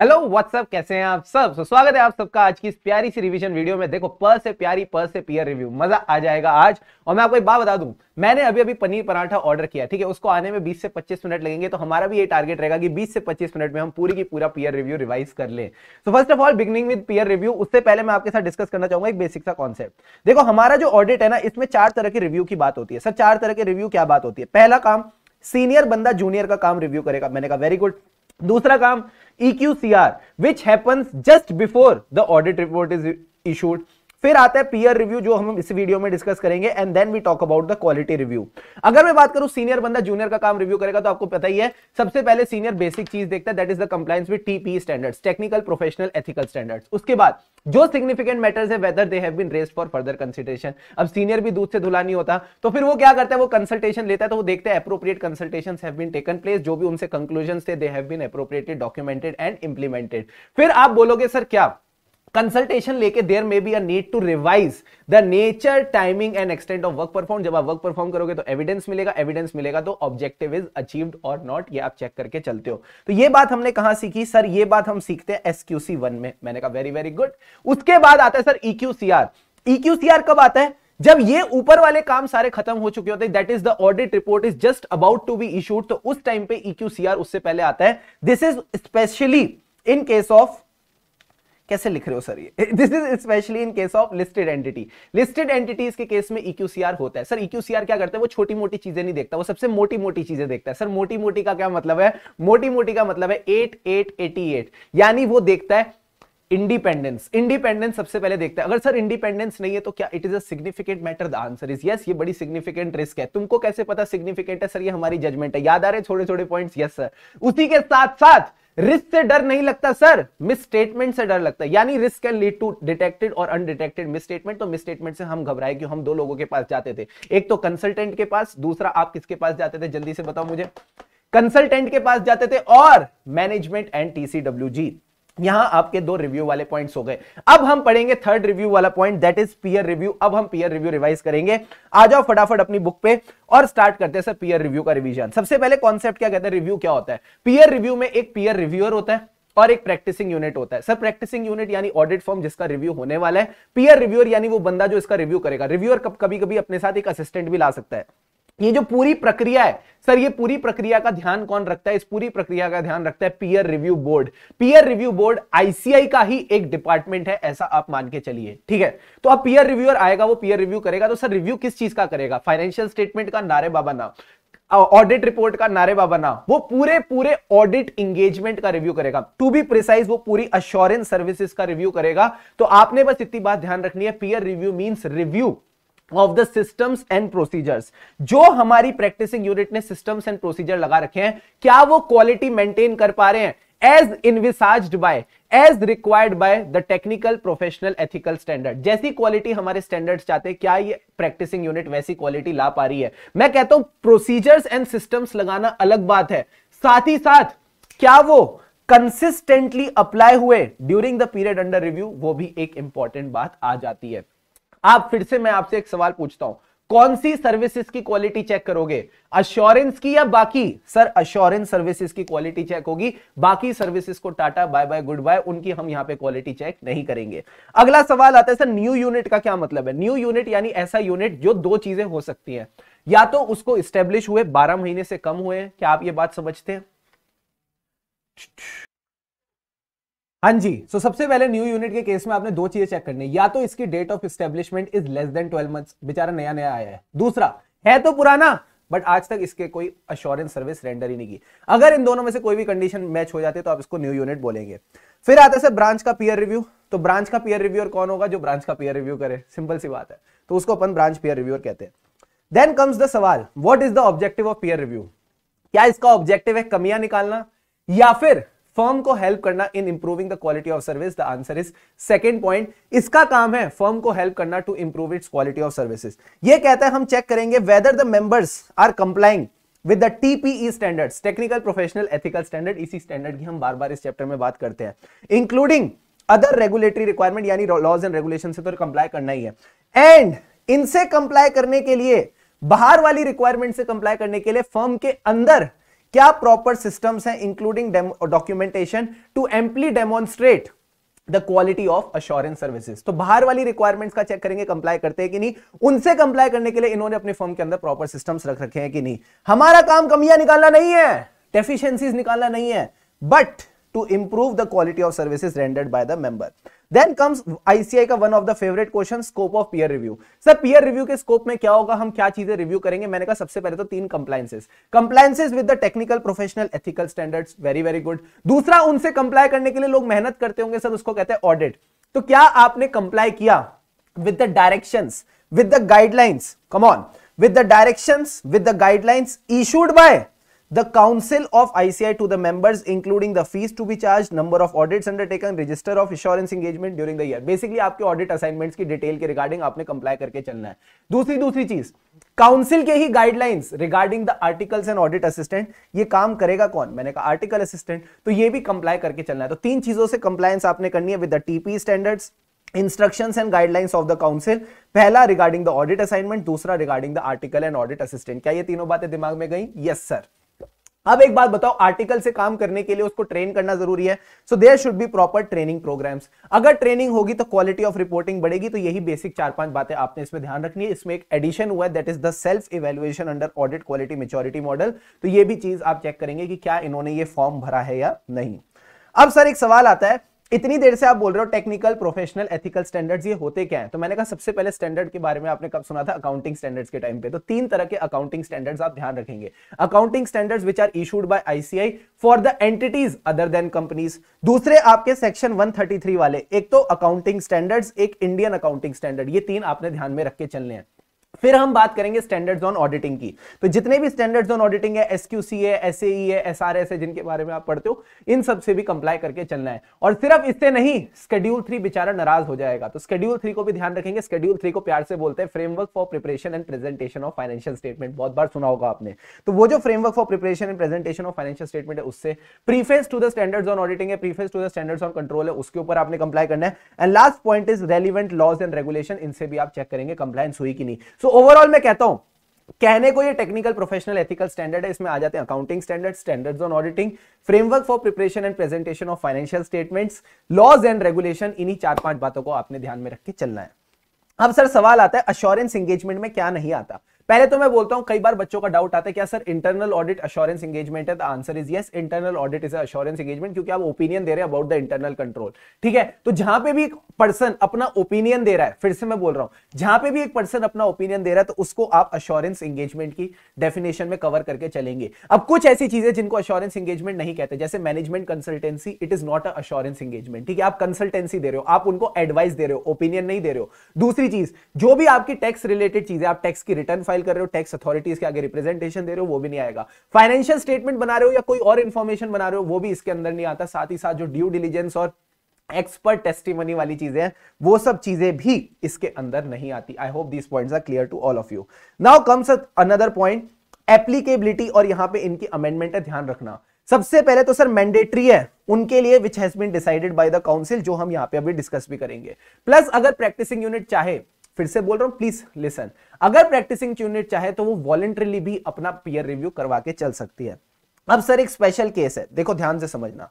hello what's up कैसे हैं आप सब so, स्वागत है आप सबका आज की इस प्यारी सी रिवीजन वीडियो में देखो पर से प्यारी पर से पियर रिव्यू मजा आ जाएगा आज और मैं आपको एक बात बता दूं मैंने अभी अभी पनीर पराठा ऑर्डर किया ठीक है उसको आने में 20 से 25 मिनट लगेंगे तो हमारा भी ये टारगेट रहेगा कि 20 से 25 मिनट में हम पूरी की पूरा पीयर रिव्यू रिवाइज कर ले तो first of all beginning with peer review उससे पहले मैं आपके साथ डिस्कस करना चाहूंगा एक बेसिक सा कॉन्सेप्ट देखो हमारा जो ऑडिट है ना इसमें चार तरह के रिव्यू की बात होती है सर चार तरह के रिव्यू क्या बात होती है पहला काम सीनियर बंदा जूनियर का काम रिव्यू करेगा मैंने कहा वेरी गुड दूसरा काम EQCR, which happens just before the audit report is issued फिर आता है पीयर रिव्यू जो हम इस वीडियो में डिस्कस करेंगे and then we talk about the quality review अगर मैं बात करूं सीनियर बंदा जूनियर का काम रिव्यू करेगा तो आपको पता ही है सबसे पहले सीनियर बेसिक चीज देखता है that is the compliance with TP standards technical professional ethical standards उसके बाद जो सिग्निफिकेंट मैटर्स है whether they have been raised for further consideration अब सीनियर भी दूध से धुला नहीं होता तो फिर वो क्या करता है वो कंसल्टेशन लेता है तो वो देखते हैं appropriate consultation have been taken place जो भी उनसे कंक्लूजन थे they have been appropriately documented and implemented फिर आप बोलोगे सर क्या कंसल्टेशन लेके there may be a need to revise the nature timing and extent of work perform जब आप वर्क परफॉर्म करोगे तो एविडेंस मिलेगा एविडेंस मिलेगा तो ऑब्जेक्टिव इज अचीव्ड और नॉट ये आप चेक करके चलते हो तो ये बात हमने कहा सीखी सर ये बात हम सीखते हैं एसक्यूसी वन में मैंने कहा वेरी वेरी गुड उसके बाद आता है sir EQCR e EQCR e कब आता है जब ये ऊपर वाले काम सारे खत्म हो चुके होते हैं that is the audit report is just about to be issued तो उस टाइम पे ईक्यूसीआर e उससे पहले आता है this is specially in case of कैसे लिख रहे हो सर ये this is specially in case of listed entity listed entities के केस में इक्यूसीआर e होता है सर इक्यूसीआर e क्या करता है वो छोटी मोटी चीजें नहीं देखता वो सबसे मोटी मोटी चीजें देखता है सर मोटी मोटी का क्या मतलब है मोटी मोटी का मतलब है एट एट एटी एट यानी वो देखता है इंडिपेंडेंस इंडिपेंडेंस सबसे पहले देखते हैं अगर सर इंडिपेंडेंस नहीं है तो क्या it is significant matter the answer is yes ये बड़ी सिग्निफिकेंट रिस्क है तुमको कैसे पता सिग्निफिकेंट है सर ये हमारी जजमेंट है याद आ रहे थोड़े थोड़े पॉइंट्स यस सर उसी के साथ साथ रिस्क से डर नहीं लगता सर मिसस्टेटमेंट से डर लगता है यानी risk can lead to detected और अनडिटेक्टेड मिसस्टेटमेंट तो मिसस्टेटमेंट से हम घबराए क्यों हम दो लोगों के पास जाते थे एक तो कंसल्टेंट के पास दूसरा आप किसके पास जाते थे जल्दी से बताओ मुझे कंसल्टेंट के पास जाते थे और मैनेजमेंट एंड टीसीडब्ल्यू यहां आपके दो रिव्यू वाले पॉइंट्स हो गए अब हम पढ़ेंगे थर्ड रिव्यू वाला point that is peer review अब हम पीयर रिव्यू रिवाइज करेंगे आ जाओ फटाफट अपनी बुक पे और स्टार्ट करते हैं सर पीयर रिव्यू का रिवीजन सबसे पहले कॉन्सेप्ट क्या कहते हैं रिव्यू क्या होता है पीयर रिव्यू में एक पीयर रिव्यूअर होता है और एक प्रैक्टिसिंग यूनिट होता है सर प्रैक्टिसिंग यूनिट यानी ऑडिट फॉर्म जिसका रिव्यू होने वाला है पीयर रिव्यूअर यानी वो बंदा जो इसका रिव्यू करेगा रिव्यूअर कभी कभी अपने साथ एक असिस्टेंट भी ला सकता है ये जो पूरी प्रक्रिया है सर ये पूरी प्रक्रिया का ध्यान कौन रखता है इस पूरी प्रक्रिया का ध्यान रखता है peer review board peer review board ICAI का ही एक डिपार्टमेंट है ऐसा आप मान के चलिए ठीक है तो अब पीयर रिव्यूअर आएगा वो पीयर रिव्यू करेगा तो सर रिव्यू किस चीज का करेगा फाइनेंशियल स्टेटमेंट का नारे बाबा ना ऑडिट रिपोर्ट का नारे बाबा ना वो पूरे पूरे ऑडिट इंगेजमेंट का रिव्यू करेगा टू बी प्रिसाइज वो पूरी अश्योरेंस सर्विसेज का रिव्यू करेगा तो आपने बस इतनी बात ध्यान रखनी है peer review means review of the systems and procedures जो हमारी प्रैक्टिसिंग यूनिट ने सिस्टम्स एंड प्रोसीजर लगा रखे हैं क्या वो क्वालिटी मेंटेन कर पा रहे हैं as envisaged by as required by the technical professional ethical standard जैसी क्वालिटी हमारे स्टैंडर्ड्स चाहते हैं क्या ये प्रैक्टिसिंग यूनिट वैसी क्वालिटी ला पा रही है मैं कहता हूं प्रोसीजर्स एंड सिस्टम्स लगाना अलग बात है साथ ही साथ क्या वो कंसिस्टेंटली अप्लाई हुए during the period under review वो भी एक इंपॉर्टेंट बात आ जाती है आप फिर से मैं आपसे एक सवाल पूछता हूं कौन सी सर्विसेज की क्वालिटी चेक करोगे अश्योरेंस की या बाकी सर अश्योरेंस सर्विसेज की क्वालिटी चेक होगी बाकी सर्विसेज को टाटा बाय बाय गुड बाय उनकी हम यहां पे क्वालिटी चेक नहीं करेंगे अगला सवाल आता है सर न्यू यूनिट का क्या मतलब है न्यू यूनिट यानी ऐसा यूनिट जो दो चीजें हो सकती है या तो उसको स्टेब्लिश हुए बारह महीने से कम हुए क्या आप ये बात समझते हैं हाँ जी सो so सबसे पहले न्यू यूनिट के केस में आपने दो चीजें चेक करनी है या तो इसकी date of establishment is less than twelve month बेचारा नया नया आया है दूसरा है तो पुराना बट आज तक इसके कोई अश्योरेंस सर्विस रेंडर ही नहीं की अगर इन दोनों में से कोई भी कंडीशन मैच हो जाती है तो आप इसको न्यू यूनिट बोलेंगे फिर आता है सर ब्रांच का पियर रिव्यू तो ब्रांच का पियर रिव्यूअर कौन होगा जो ब्रांच का पियर रिव्यू करे सिंपल सी बात है तो उसको अपन ब्रांच पियर रिव्यूअर कहते हैं देन कम्स द सवाल what is the objective of peer review क्या इसका ऑब्जेक्टिव है कमियां निकालना या फिर फर्म को हेल्प करना in improving the quality of service the answer is second point इसका काम है फर्म को हेल्प करना to improve its quality of services ये कहता है हम चेक करेंगे whether the members are complying with the TPE standards technical professional ethical standard इसी स्टैंडर्ड की हम बार बार इस चैप्टर में बात करते हैं इंक्लूडिंग अदर रेगुलेटरी रिक्वायरमेंट यानी लॉज एंड रेगुलेशन से तो कंप्लाई करना ही है एंड इनसे कंप्लाई करने के लिए बाहर वाली रिक्वायरमेंट से कंप्लाई करने के लिए फर्म के अंदर क्या प्रॉपर सिस्टम्स हैं including documentation to amply demonstrate the quality of assurance services तो बाहर वाली रिक्वायरमेंट्स का चेक करेंगे कंप्लाई करते हैं कि नहीं उनसे कंप्लाई करने के लिए इन्होंने अपने फर्म के अंदर प्रॉपर सिस्टम्स रख रखे हैं कि नहीं हमारा काम कमियां निकालना नहीं है डेफिशिएंसीज निकालना नहीं है but to improve the quality of services rendered by the member then comes ICAI का one of the favourite question scope of peer review sir peer review के स्कोप में क्या होगा हम क्या चीजें रिव्यू करेंगे मैंने कहा सबसे पहले तो तीन compliances compliances with the technical professional ethical standards very very good दूसरा उनसे कंप्लाई करने के लिए लोग मेहनत करते होंगे सर उसको कहते हैं ऑडिट तो क्या आपने कंप्लाई किया with the direction with the guidelines come on with the direction with the guidelines issued by the council of ICI to the members including the fees to be charged number of audits undertaken register of assurance engagement during the year basically आपके audit assignments की detail के regarding आपने comply करके चलना है दूसरी दूसरी चीज काउंसिल के ही guidelines regarding the articles and audit assistant ये काम करेगा कौन मैंने कहा आर्टिकल असिस्टेंट तो ये भी कंप्लाई करके चलना है तो तीन चीजों से कंप्लायंस आपने करनी है with the TP standards instructions and guidelines of the council पहला रिगार्डिंग द ऑडिट असाइनमेंट दूसरा regarding the article and audit assistant क्या ये तीनों बातें दिमाग में गई यस yes, सर अब एक बात बताओ आर्टिकल से काम करने के लिए उसको ट्रेन करना जरूरी है so there should be proper training programmes अगर ट्रेनिंग होगी तो क्वालिटी ऑफ रिपोर्टिंग बढ़ेगी तो यही बेसिक चार पांच बातें आपने इसमें ध्यान रखनी है इसमें एक एडिशन हुआ है that is the self evaluation under audit quality maturity model तो ये भी चीज आप चेक करेंगे कि क्या इन्होंने ये फॉर्म भरा है या नहीं अब सर एक सवाल आता है इतनी देर से आप बोल रहे हो टेक्निकल प्रोफेशनल एथिकल स्टैंडर्ड्स ये होते क्या है तो मैंने कहा सबसे पहले स्टैंडर्ड के बारे में आपने कब सुना था अकाउंटिंग स्टैंडर्ड्स के टाइम पे तो तीन तरह के अकाउंटिंग स्टैंडर्ड्स आप ध्यान रखेंगे accounting standards which are issued by ICAI for the entities other than companies दूसरे आपके सेक्शन वन वाले एक तो अकाउंटिंग स्टैंडर्ड्स एक इंडियन अकाउंटिंग स्टैंडर्ड ये तीन आपने ध्यान में रख के चलने हैं फिर हम बात करेंगे स्टैंडर्ड्स ऑन ऑडिटिंग की तो जितने भी स्टैंडर्ड्स ऑन ऑडिटिंग है एसक्यूसी है एसएई e है एसआरएस है जिनके बारे में आप पढ़ते हो इन सब से भी कंप्लाई करके चलना है और सिर्फ इससे नहीं स्केड्यूल थ्री बेचारा नाराज हो जाएगा तो स्केड्यूल थ्री को भी ध्यान रखेंगे स्केड्यूल थ्री को प्यार से बोलते हैं framework for preparation and presentation of financial statement बहुत बार सुना होगा आपने तो वो जो framework for preparation and presentation of financial statement है उससे preface to the standards on auditing है preface to the standards on control है उसके ऊपर आपने कंप्लाई करना है and last point is relevant laws and regulation इनसे भी आप चेक करेंगे कंप्लाइंस हुई कि नहीं सो so, ओवरऑल मैं कहता हूं कहने को ये टेक्निकल प्रोफेशनल एथिकल स्टैंडर्ड है इसमें आ जाते हैं accounting standard standards on auditing framework for preparation and presentation of financial statements laws and regulation इन्हीं चार पांच बातों को आपने ध्यान में रख के चलना है अब सर सवाल आता है अश्योरेंस एंगेजमेंट में क्या नहीं आता पहले तो मैं बोलता हूं कई बार बच्चों का डाउट आता है क्या sir internal audit assurance engagement है answer is yes internal audit is assurance engagement क्योंकि आप ओपिनियन दे रहे हैं अबाउट द इंटरनल कंट्रोल ठीक है तो जहां पे भी एक पर्सन अपना ओपिनियन दे रहा है फिर से मैं बोल रहा हूं जहां पे भी एक पर्सन अपना ओपिनियन दे रहा है तो उसको आप अश्योरेंस एंगेजमेंट की डेफिनेशन में कवर करके चलेंगे अब कुछ ऐसी चीजें जिनको अश्योरेंस एंगेजमेंट नहीं कहते जैसे management consultancy it is not assurance engagement ठीक है आप कंसल्टेंसी दे रहे हो आप उनको एडवाइस दे रहे हो ओपिनियन नहीं दे रहे हो दूसरी चीज जो भी आपकी टैक्स रिलेटेड चीजें आप टैक्स की रिटर्न फाइल फाइल कर रहे हो टैक्स अथॉरिटीज के आगे रिप्रेजेंटेशन दे रहे हो वो भी नहीं आएगा फाइनेंशियल स्टेटमेंट बना रहे हो या कोई और इन्फॉर्मेशन बना रहे हो वो भी इसके अंदर नहीं आता साथ ही साथ जो ड्यू डिलीजेंस और एक्सपर्ट टेस्टिमनी वाली चीजें हैं वो सब चीजें भी इसके अंदर नहीं आती I hope these point are clear to all of you now comes another point applicability और यहां पे इनकी अमेंडमेंट है ध्यान रखना सबसे पहले तो सर मैंडेटरी है उनके लिए which has been decided by the council जो हम यहां पे अभी डिस्कस भी करेंगे प्लस अगर प्रैक्टिसिंग यूनिट चाहे फिर से बोल रहा हूं प्लीज लिसन अगर प्रैक्टिसिंग यूनिट चाहे तो वो वॉलेंट्रीली भी अपना पीयर रिव्यू करवा के चल सकती है अब सर एक स्पेशल केस है देखो ध्यान से समझना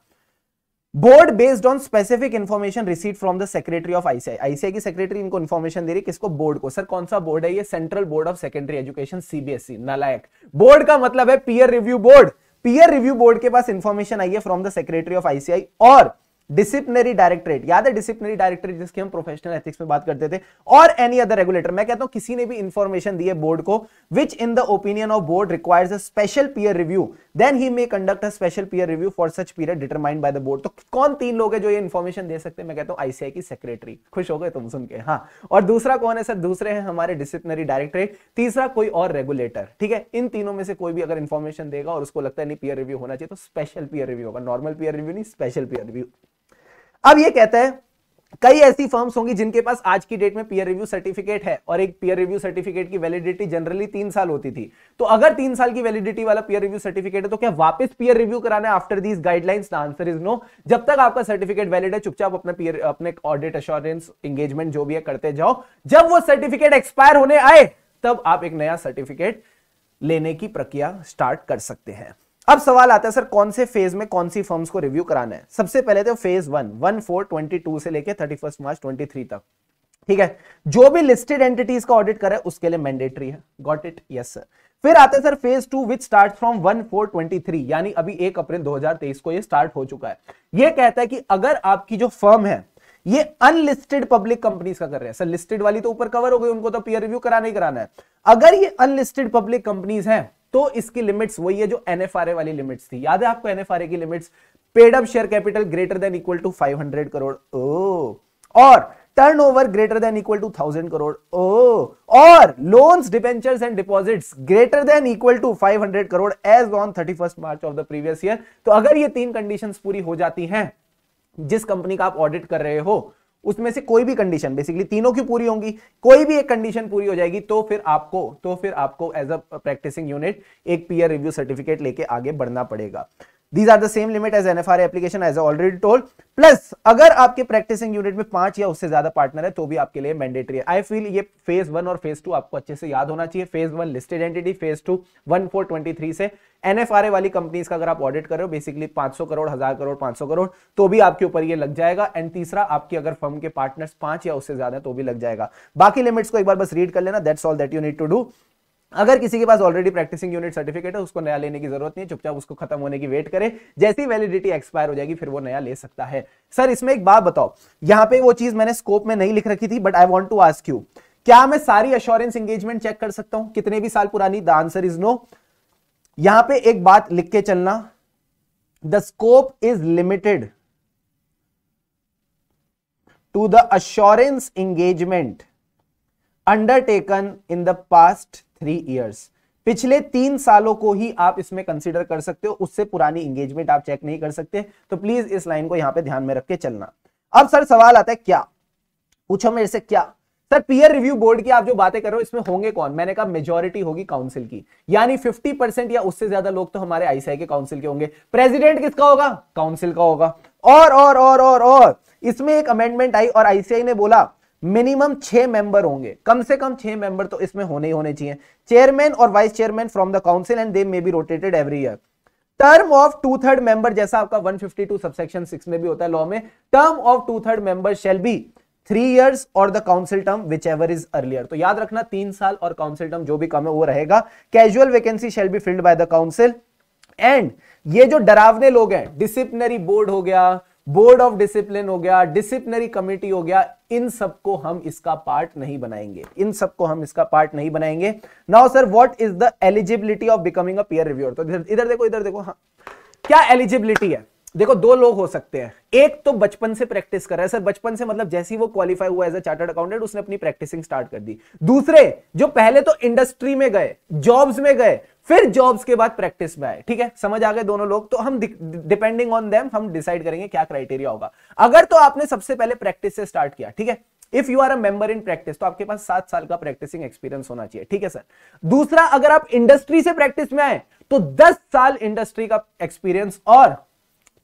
board based on specific information receive from the secretary of ICAI ICAI की सेक्रेटरी इनको इन्फॉर्मेशन दे रही है किसको बोर्ड को सर कौन सा बोर्ड है ये central board of secondary education CBSE नालायक बोर्ड का मतलब है peer review board peer review board के पास इन्फॉर्मेशन आई है from the secretary of ICAI और डिसिप्लिनरी डायरेक्टरेट याद है डिसिप्लिनरी डायरेक्टरेट जिसकी हम प्रोफेशनल एथिक्स में बात करते थे और एनी अदर रेगुलेटर मैं कहता हूं किसी ने भी इंफॉर्मेशन दी है बोर्ड को which in the opinion of board requires a special peer review then he may conduct a special peer review for such period determined by the board तो कौन तीन लोग है जो ये इन्फॉर्मेशन दे सकते हैं मैं कहता हूं आईसीआई की सेक्रेटरी खुश हो गए तुम सुन के हाँ और दूसरा कौन है सर दूसरे हैं हमारे डिसिप्लिनरी डायरेक्टरेट तीसरा कोई और रेगुलेटर ठीक है इन तीनों में से कोई भी अगर इन्फॉर्मेशन देगा और उसको लगता है नहीं पीयर रिव्यू होना चाहिए तो स्पेशल पीयर रिव्यू होगा नॉर्मल पीयर रिव्यू नहीं स्पेशल पीयर रिव्यू अब ये कहता है कई ऐसी फर्म्स होंगी जिनके पास आज की डेट में पीयर रिव्यू सर्टिफिकेट है और एक पीयर रिव्यू सर्टिफिकेट की वैलिडिटी जनरली तीन साल होती थी तो अगर तीन साल की वैलिडिटी वाला पीयर रिव्यू सर्टिफिकेट है तो क्या वापस पीयर रिव्यू कराना है after these guidelines the answer is no जब तक आपका सर्टिफिकेट वैलिड है चुपचाप अपना पीयर अपने ऑडिट अश्योरेंस एंगेजमेंट जो भी है करते जाओ जब वो सर्टिफिकेट एक्सपायर होने आए तब आप एक नया सर्टिफिकेट लेने की प्रक्रिया स्टार्ट कर सकते हैं अब सवाल आता है सर कौन से फेज में कौन सी फर्म्स को रिव्यू कराना है सबसे पहले तो phase one one four twenty two से लेकर thirty first March twenty three तक ठीक है जो भी लिस्टेड एंटिटीज का ऑडिट करे उसके लिए मैंडेटरी है गॉट इट यस सर फिर आते हैं sir phase two which start from one four twenty three यानी अभी एक अप्रैल दो हजार तेईस को ये स्टार्ट हो चुका है ये कहता है कि अगर आपकी जो फर्म है ये अनलिस्टेड पब्लिक कंपनीज का कर रहे हैं सर लिस्टेड वाली तो ऊपर कवर हो गई उनको तो पीयर रिव्यू कराना ही कराना है अगर ये अनलिस्टेड पब्लिक कंपनीज हैं तो इसकी लिमिट्स वही है जो एनएफआरए वाली लिमिट्स थी याद है आपको एनएफआरए की limits paid up share capital greater than equal to 500 crore ओ और turnover greater than equal to 1000 crore ओ और loans debentures and deposits greater than equal to 500 crore as on 31 March of the previous year तो अगर ये तीन कंडीशंस पूरी हो जाती हैं जिस कंपनी का आप ऑडिट कर रहे हो उसमें से कोई भी कंडीशन बेसिकली तीनों की पूरी होंगी कोई भी एक कंडीशन पूरी हो जाएगी तो फिर आपको तो फिर आपको एज अ प्रैक्टिसिंग यूनिट एक पीयर रिव्यू सर्टिफिकेट लेके आगे बढ़ना पड़ेगा these are the same limit as are application as already told plus अगर आपके प्रैक्टिसिंग यूनिट में पांच या उससे ज्यादा पार्टनर है तो भी आपके लिए मैंडेटरी है आई फील ये फेज वन और फेज टू आपको अच्छे से याद होना चाहिए phase one listed entity phase two one four twenty three से एन एफ आर ए वाली कंपनीज का अगर आप ऑडिट कर रहे हो बेसिकली करोड़ हजार करोड़ पांच सौ करोड़ तो भी आपके ऊपर ये लग जाएगा एंड तीसरा आपकी अगर फर्म के पार्टनर्स पांच या उससे ज्यादा तो भी लग जाएगा बाकी लिमिट्स को एक बार बस रीड कर लेना that's all that you need to do अगर किसी के पास ऑलरेडी प्रैक्टिसिंग यूनिट सर्टिफिकेट है उसको नया लेने की जरूरत नहीं चुपचाप उसको खत्म होने की वेट करें जैसी वैलिडिटी एक्सपायर हो जाएगी फिर वो नया ले सकता है सर इसमें एक बात बताओ यहाँ पे वो चीज मैंने स्कोप में नहीं लिख रखी थी but I want to ask you क्या मैं सारी अश्योरेंस एंगेजमेंट चेक कर सकता हूं कितने भी साल पुरानी द आंसर इज नो यहां पे एक बात लिख के चलना the scope is limited to the assurance engagement undertaken in the past three years पिछले तीन सालों को ही आप इसमें कंसिडर कर सकते हो उससे पुरानी एंगेजमेंट आप चेक नहीं कर सकते तो प्लीज इस लाइन को यहां पर ध्यान में रख के चलना अब सर सवाल आता है क्या पूछो मेरे से क्या सर पीयर रिव्यू बोर्ड की आप जो बातें कर रहे हो इसमें होंगे कौन मैंने कहा मेजोरिटी होगी काउंसिल की यानी 50 परसेंट या उससे ज्यादा लोग तो हमारे आईसीआई के काउंसिल के होंगे प्रेसिडेंट किसका होगा काउंसिल का होगा और और और और और इसमें एक अमेंडमेंट आई और आईसीआई ने बोला मिनिमम छह मेंबर होंगे कम से कम छह मेंबर तो इसमें होने ही होने चाहिए चेयरमैन और vice chairman from the council and they may be rotated every year term of two third member जैसा आपका 152 फिफ्टी टू सबसेक्शन सिक्स में भी होता है लॉ में term of two third member shall be three years और the council term whichever is earlier तो याद रखना तीन साल और काउंसिल टर्म जो भी कम है वो रहेगा casual vacancy shall be filled by the council and ये जो डरावने लोग हैं डिसिप्लिनरी बोर्ड हो गया बोर्ड ऑफ डिसिप्लिन हो गया डिसिप्लिनरी कमेटी हो गया इन सबको हम इसका पार्ट नहीं बनाएंगे इन सबको हम इसका पार्ट नहीं बनाएंगे now sir what is the eligibility of becoming a peer reviewer तो इधर देखो इधर देखो हाँ क्या एलिजिबिलिटी है देखो दो लोग हो सकते हैं एक तो बचपन से प्रैक्टिस कर रहा है सर बचपन से मतलब जैसे ही वो क्वालिफाई हुआ एज अ चार्टर्ड अकाउंटेंट उसने अपनी प्रैक्टिसिंग स्टार्ट कर दी दूसरे जो पहले तो इंडस्ट्री में गए जॉब्स में गए फिर जॉब्स के बाद प्रैक्टिस में आए ठीक है समझ आ गए दोनों लोग तो हम डिपेंडिंग ऑन देम हम डिसाइड करेंगे क्या क्राइटेरिया होगा अगर तो आपने सबसे पहले प्रैक्टिस से स्टार्ट किया ठीक है if you are a member in practice तो आपके पास सात साल का प्रैक्टिसिंग एक्सपीरियंस होना चाहिए ठीक है सर दूसरा अगर आप इंडस्ट्री से प्रैक्टिस में आए तो दस साल इंडस्ट्री का एक्सपीरियंस और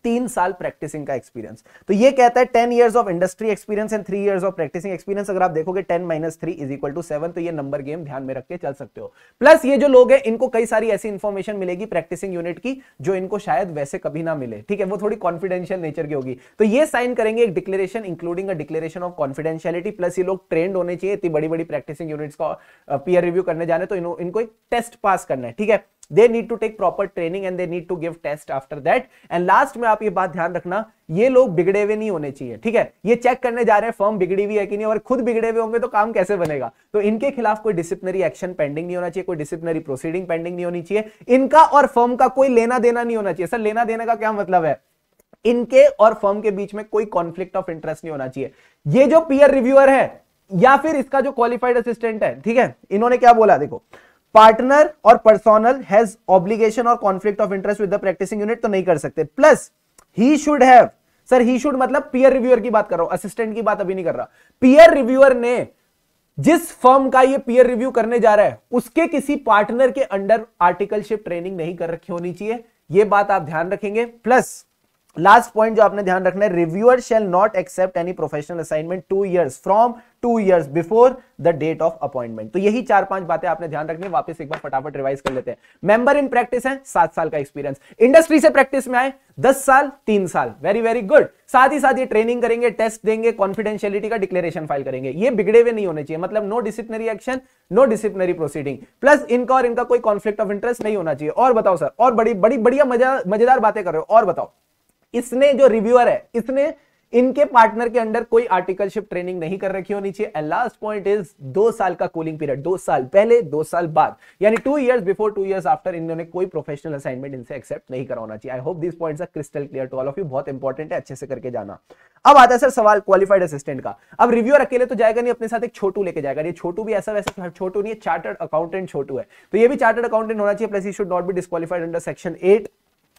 तीन साल प्रैक्टिसिंग का एक्सपीरियंस तो ये कहता है ten years of industry experience and three years of practising experience अगर आप देखोगे ten minus three is equal to seven तो ये नंबर गेम ध्यान में रख के चल सकते हो प्लस ये जो लोग हैं इनको कई सारी ऐसी इंफॉर्मेशन मिलेगी प्रैक्टिसिंग यूनिट की जो इनको शायद वैसे कभी ना मिले ठीक है वो थोड़ी कॉन्फिडेंशियल नेचर की होगी तो ये साइन करेंगे एक declaration including a declaration of confidentiality plus ये लोग ट्रेंड होने चाहिए इतनी बड़ी बड़ी प्रैक्टिसिंग यूनिट्स का पीयर uh, रिव्यू करने जाने तो इनको एक टेस्ट पास करना है ठीक है they need to take proper training and they need to give test after that and last में आप ये बात ध्यान रखना ये लोग बिगड़े हुए नहीं होने चाहिए ठीक है ये चेक करने जा रहे हैं फॉर्म बिगड़ी हुई है कि नहीं और खुद बिगड़े हुए होंगे तो काम कैसे बनेगा तो इनके खिलाफ कोई डिसिप्लिनरी एक्शन पेंडिंग नहीं होना चाहिए कोई डिसिप्लिनरी प्रोसीडिंग पेंडिंग नहीं होनी चाहिए इनका और फर्म का कोई लेना देना नहीं होना चाहिए सर लेना देना का क्या मतलब है इनके और फर्म के बीच में कोई कॉन्फ्लिक्ट ऑफ इंटरेस्ट नहीं होना चाहिए ये जो पीयर रिव्यूअर है या फिर इसका जो क्वालिफाइड असिस्टेंट है ठीक है इन्होंने क्या बोला देखो पार्टनर और पर्सोनल हैज ऑब्लिगेशन और conflict of interest with the practising unit तो नहीं कर सकते plus he should have sir he should मतलब पीयर रिव्यूअर की बात कर रहा हूं असिस्टेंट की बात अभी नहीं कर रहा पीयर रिव्यूअर ने जिस फर्म का ये पीयर रिव्यू करने जा रहा है उसके किसी पार्टनर के अंडर आर्टिकलशिप ट्रेनिंग नहीं कर रखी होनी चाहिए ये बात आप ध्यान रखेंगे प्लस लास्ट पॉइंट जो आपने ध्यान रखना है reviewer shall not accept any professional assignment two years from two years before the date of appointment तो यही चार पांच बातें आपने ध्यान रखनी है वापस एक बार फटाफट रिवाइज कर लेते हैं मेंबर इन प्रैक्टिस है सात साल का एक्सपीरियंस इंडस्ट्री से प्रैक्टिस में आए दस साल तीन साल वेरी वेरी गुड साथ ही साथ ये ट्रेनिंग करेंगे टेस्ट देंगे कॉन्फिडेंशियलिटी का डिक्लेरेशन फाइल करेंगे ये बिगड़े हुए नहीं होने चाहिए मतलब no disciplinary action no disciplinary proceeding plus इनका और इनका कोई कॉन्फ्लिक्ट ऑफ इंटरेस्ट नहीं होना चाहिए और बताओ सर और बड़ी बड़ी बढ़िया मजा मजेदार बातें कर रहे हो और बताओ इसने जो रिव्यूअर है इसने इनके पार्टनर के अंडर कोई आर्टिकलशिप ट्रेनिंग नहीं कर रखी होनी चाहिए एंड लास्ट पॉइंट इज दो साल का कूलिंग पीरियड दो साल पहले दो साल बाद यानी two years before two years after इन्होंने कोई प्रोफेशनल असाइनमेंट इनसे एक्सेप्ट नहीं कराना चाहिए I hope this points are crystal clear to all of you बहुत इंपॉर्टेंट है अच्छे से करके जाना अब आता है सर सवाल क्वालिफाइड असिस्टेंट का अब रिव्यूअर अकेले तो जाएगा नहीं अपने साथ एक छोटू लेके जाएगा ये छोटू भी ऐसा वैसा छोटू नहीं है चार्टर्ड अकाउंटेंट छोटू है तो ये भी चार्टर्ड अकाउंटेंट होना चाहिए plus he should not be disqualified under section eight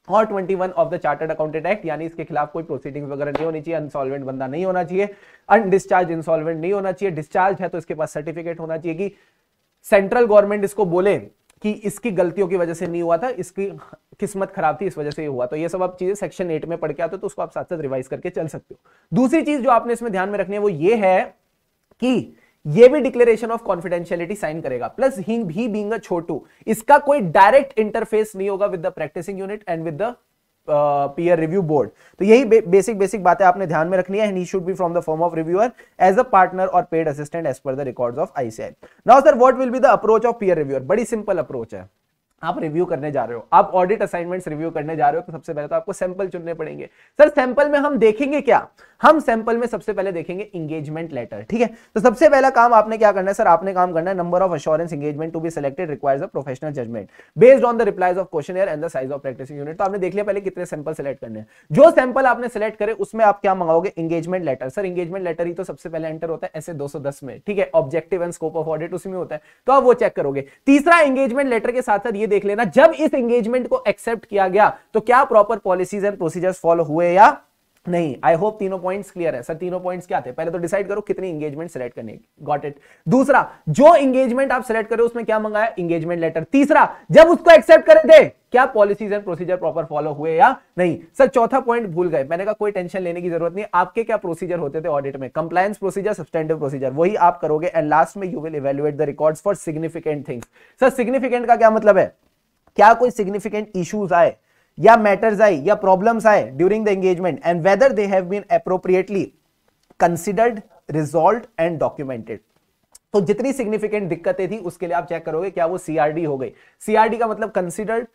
और 21 one of the chartered accountant act यानी इसके खिलाफ कोई प्रोसीडिंग वगैरह नहीं होनी चाहिए अनसॉल्वेंट बंदा नहीं होना चाहिए अनडिस्चार्ज इंसॉल्वेंट नहीं होना चाहिए डिस्चार्ज है तो इसके पास सर्टिफिकेट होना चाहिए कि सेंट्रल गवर्नमेंट इसको बोले कि इसकी गलतियों की वजह से नहीं हुआ था इसकी किस्मत खराब थी इस वजह से ये हुआ तो ये सब आप चीजें सेक्शन एट में पढ़ के आते हो तो उसको आप साथ साथ रिवाइज करके चल सकते हो दूसरी चीज जो आपने इसमें ध्यान में रखनी है वो ये है कि ये भी डिक्लेरेशन ऑफ कॉन्फिडेंशियलिटी साइन करेगा प्लस ही भी बीइंग अ छोटू इसका कोई डायरेक्ट इंटरफेस नहीं होगा with the practising unit and with the peer review board तो यही बेसिक बेसिक बातें आपने ध्यान में रखनी है and he should be from the form of reviewer as a partner और paid assistant as per the records of ICAI now sir what will be the approach of peer reviewer बड़ी simple approach है आप review करने जा रहे हो आप audit assignments review करने जा रहे हो तो सबसे पहले तो आपको सैंपल चुनने पड़ेंगे सर सैंपल में हम देखेंगे क्या हम सैंपल में सबसे पहले देखेंगे इंगेजमेंट लेटर ठीक है तो सबसे पहला काम आपने क्या करना है सर आपने काम करना है number of assurance engagement to be selected requires a professional judgement based on the replies of question and the size of practice unit तो आपने देख लिया पहले कितने सैंपल सिलेक्ट करने हैं जो सैंपल आपने सिलेक्ट करे उसमें आप क्या मंगाओगे engagement letter sir engagement letter ही तो सबसे पहले एंटर होता है ऐसे दो में ठीक है objective and scope of audit उसमें होता है तो आप वो चेक करोगे तीसरा एंगेजमेंट लेटर के साथ साथ ये देख लेना जब इस एंगेजमेंट को एक्सेप्ट किया गया तो क्या proper policies and procedures follow हुए या नहीं आई होप तीनों पॉइंट्स क्लियर है सर तीनों पॉइंट्स क्या थे पहले तो डिसाइड करो कितनी एंगेजमेंट सेलेक्ट करने की गॉट इट दूसरा जो एंगेजमेंट आप सेलेक्ट करो उसमें क्या मंगाया इंगेजमेंट लेटर तीसरा जब उसको एक्सेप्ट करे थे क्या policies and procedure proper follow हुए या नहीं सर चौथा पॉइंट भूल गए मैंने कहा कोई टेंशन लेने की जरूरत नहीं आपके क्या प्रोसीजर होते थे ऑडिट में कंप्लायंस प्रोसीजर सब्सटेंटिव प्रोसीजर वही आप करोगे एंड लास्ट में you will evaluate the record for significant things sir significant का क्या मतलब है क्या कोई सिग्निफिकेंट इश्यूज आए या मैटर्स आए या प्रॉब्लम्स आए during the engagement and whether they have been appropriately considered resolve and documented तो जितनी सिग्निफिकेंट दिक्कतें थी उसके लिए आप चेक करोगे क्या वो सीआरडी हो गई सीआरडी का मतलब कंसिडर्ड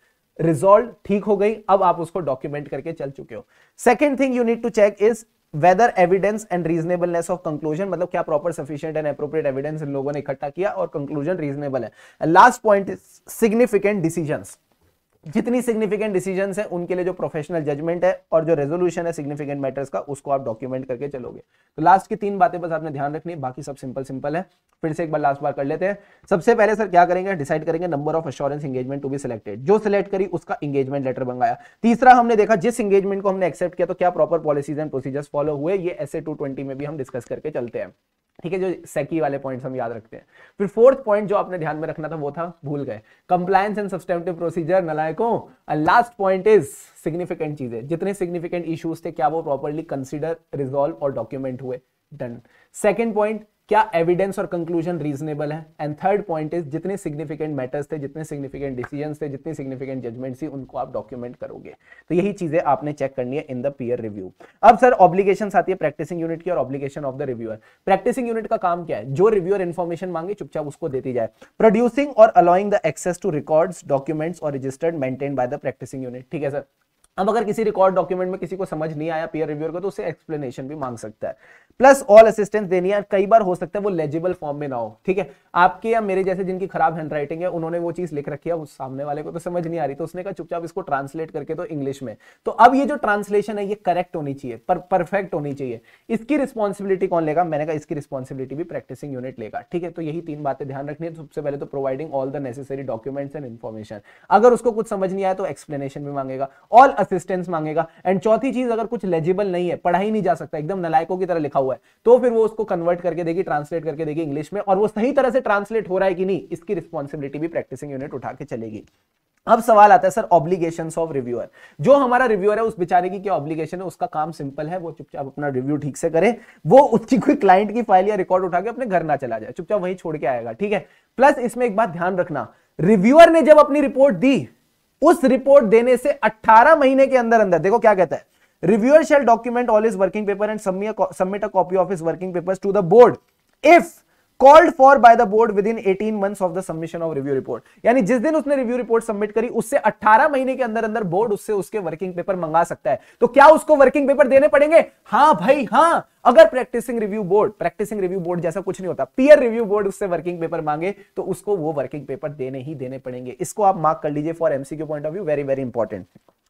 रिजॉल्व ठीक हो गई अब आप उसको डॉक्यूमेंट करके चल चुके हो second thing you need to check is whether evidence and reasonableness of conclusion मतलब क्या proper sufficient and appropriate evidence इन लोगों ने इकट्ठा किया और कंक्लूजन रीजनेबल है लास्ट पॉइंट सिग्निफिकेंट डिसीजन जितनी सिग्निफिकेंट डिसीजन है उनके लिए जो प्रोफेशनल जजमेंट है और जो रेजोल्यूशन है सिग्निफिकेंट मैटर्स का उसको आप डॉक्यूमेंट करके चलोगे तो लास्ट की तीन बातें बस आपने ध्यान रखनी बाकी सब सिंपल सिंपल है फिर से एक बार लास्ट बार कर लेते हैं सबसे पहले सर क्या करेंगे डिसाइड करेंगे number of assurance engagement to be selected जो सिलेक्ट करी उसका एंगेजमेंट लेटर मंगाया तीसरा हमने देखा जिस एंगेजमेंट को हमने एक्सेप्ट किया तो क्या proper policies and procedures follow हुए ये एस में भी हम डिस्कस करके चलते हैं ठीक है जो सेकी वाले पॉइंट्स हम याद रखते हैं फिर फोर्थ पॉइंट जो आपने ध्यान में रखना था वो था भूल गए कंप्लायंस एंड सब्सटेंटिव प्रोसीजर नलाय मेरे लास्ट पॉइंट इज सिग्निफिकेंट चीजें जितने सिग्निफिकेंट इश्यूज थे क्या वो प्रॉपरली कंसिडर रिजॉल्व और डॉक्यूमेंट हुए डन सेकेंड पॉइंट क्या एविडेंस और कंक्लूजन रीजनेबल है एंड थर्ड पॉइंट इज जितने सिग्निफिकेंट मैटर्स थे जितने सिग्निफिकेंट डिसीजन थे जितने सिग्निफिकेंट जजमेंट थी उनको आप डॉक्यूमेंट करोगे तो यही चीजें आपने चेक करनी है इन द पीयर रिव्यू अब सर ऑब्लिगेशन आती है प्रैक्टिसिंग यूनिट की और obligation of the reviewer practising unit का काम क्या है जो रिव्यूअर इन्फॉर्मेशन मांगे चुपचाप उसको देती जाए प्रोड्यूसिंग और allowing the access to records documents और registered maintain by the practising unit ठीक है सर अब अगर किसी रिकॉर्ड डॉक्यूमेंट में किसी को समझ नहीं आया पीयर रिव्यूअर को तो उसे एक्सप्लेनेशन भी मांग सकता है प्लस ऑल असिस्टेंस देनी है कई बार हो सकता है वो लेजिबल फॉर्म में ना हो ठीक है आपके या मेरे जैसे जिनकी खराब हैंड राइटिंग है उन्होंने वो चीज लिख रखी है उस सामने वाले को तो समझ नहीं आ रही तो उसने कहा चुपचाप इसको ट्रांसलेट करके तो इंग्लिश में तो अब ये जो ट्रांसलेशन है ये करेक्ट होनी चाहिए पर परफेक्ट होनी चाहिए इसकी रिस्पॉन्सिबिलिटी कौन लेगा मैंने कहा इसकी रिस्पॉन्सिबिलिटी भी प्रैक्टिसिंग यूनिट लेगा ठीक है तो यही तीन बातें ध्यान रखनी है सबसे पहले तो providing all the necessary documents and information अगर उसको कुछ समझ नहीं आया तो एक्सप्लेनेशन भी मांगेगा ऑल असिस्टेंस मांगेगा एंड चौथी चीज अगर कुछ लेजिबल नहीं है पढ़ाई नहीं जा सकता एकदम नलायकों की तरह लिखा हुआ है तो फिर वो उसको कन्वर्ट करके देगी ट्रांसलेट करके देगी इंग्लिश में और वो सही तरह से ट्रांसलेट हो रहा है कि नहीं इसकी रिस्पॉन्सिबिलिटी भी प्रैक्टिसिंग यूनिट उठा के चलेगी अब सवाल आता है सर ऑब्लिगेशन ऑफ रिव्यूअर जो हमारा रिव्यूअर है उस बेचारे की क्या ऑब्लिगेशन है उसका काम सिंपल है वो चुपचाप अपना रिव्यू ठीक से करे वो उसकी कोई क्लाइंट की फाइल या रिकॉर्ड उठा के अपने घर ना चला जाए चुपचाप वहीं छोड़ के आएगा ठीक है प्लस इसमें एक बात ध्यान रखना रिव्यूअर ने जब अपनी रिपोर्ट दी उस रिपोर्ट देने से 18 महीने के अंदर अंदर देखो क्या कहता है reviewer shall document all his working paper and submit a copy of his working papers to the board if called for by the board within eighteen month of the submission of review report यानी जिस दिन उसने review report submit करी उससे 18 महीने के अंदर अंदर बोर्ड उससे उसके वर्किंग पेपर मंगा सकता है तो क्या उसको वर्किंग पेपर देने पड़ेंगे हाँ भाई हाँ अगर practising review board practising review board जैसा कुछ नहीं होता पीयर रिव्यू बोर्ड उससे वर्किंग पेपर मांगे तो उसको वो वर्किंग पेपर देने ही देने पड़ेंगे इसको आप मार्क कर लीजिए for MCQ point of view very very important